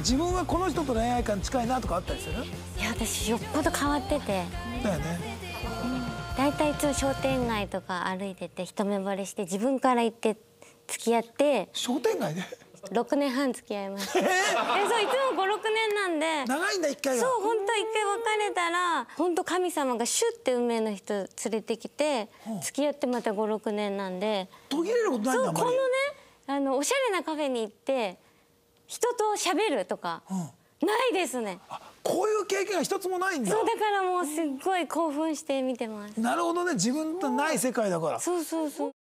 自分はこの人と恋愛感近いなとかあったりするいや私よっぽど変わっててだよね大体いつも商店街とか歩いてて一目惚れして自分から行って付き合って商店街で六年半付き合いました、えー、そういつも五六年なんで長いんだ一回がそう本当一回別れたら本当神様がシュって運命の人連れてきて付き合ってまた五六年なんで途切れることないんだそうこのねあのおしゃれなカフェに行って人と喋るとか、ないですね。こういう経験が一つもないんだ。そうだからもうすっごい興奮して見てます。なるほどね自分とない世界だから。そうそうそう。